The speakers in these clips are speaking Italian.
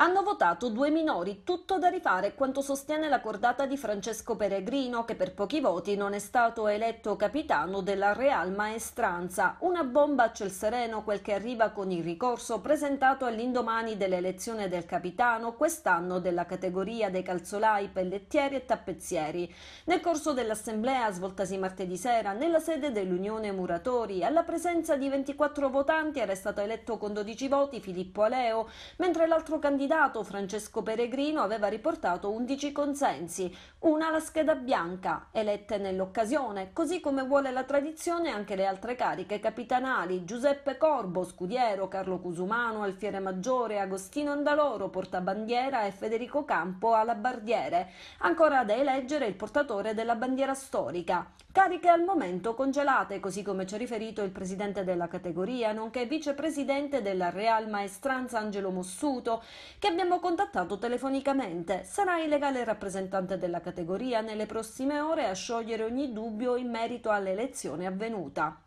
Hanno votato due minori, tutto da rifare quanto sostiene la cordata di Francesco Peregrino che per pochi voti non è stato eletto capitano della Real Maestranza. Una bomba a ciel sereno quel che arriva con il ricorso presentato all'indomani dell'elezione del capitano quest'anno della categoria dei calzolai, pellettieri e tappezzieri. Nel corso dell'assemblea svoltasi martedì sera nella sede dell'Unione Muratori alla presenza di 24 votanti era stato eletto con 12 voti Filippo Aleo mentre l'altro candidato candidato Francesco Peregrino aveva riportato 11 consensi, una la scheda bianca, elette nell'occasione, così come vuole la tradizione anche le altre cariche capitanali, Giuseppe Corbo, scudiero, Carlo Cusumano, Alfiere Maggiore, Agostino Andaloro, portabandiera e Federico Campo alabardiere, ancora da eleggere il portatore della bandiera storica. Cariche al momento congelate, così come ci ha riferito il presidente della categoria, nonché vicepresidente della Real Maestranza Angelo Mossuto, che abbiamo contattato telefonicamente. Sarà il legale rappresentante della categoria nelle prossime ore a sciogliere ogni dubbio in merito all'elezione avvenuta.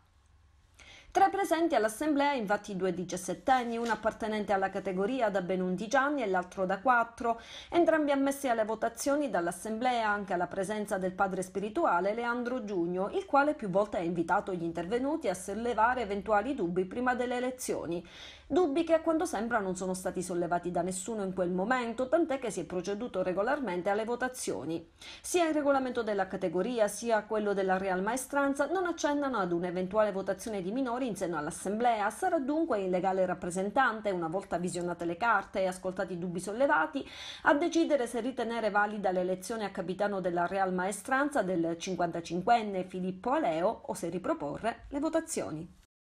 Tra i presenti all'assemblea infatti due diciassettenni, uno appartenente alla categoria da ben 11 anni e l'altro da 4, entrambi ammessi alle votazioni dall'assemblea anche alla presenza del padre spirituale Leandro Giugno, il quale più volte ha invitato gli intervenuti a sollevare eventuali dubbi prima delle elezioni. Dubbi che a quanto sembra non sono stati sollevati da nessuno in quel momento, tant'è che si è proceduto regolarmente alle votazioni. Sia il regolamento della categoria sia quello della Real Maestranza non accennano ad un'eventuale votazione di minori senatori in seno all'Assemblea. Sarà dunque il legale rappresentante, una volta visionate le carte e ascoltati i dubbi sollevati, a decidere se ritenere valida l'elezione a capitano della Real Maestranza del 55enne Filippo Aleo o se riproporre le votazioni.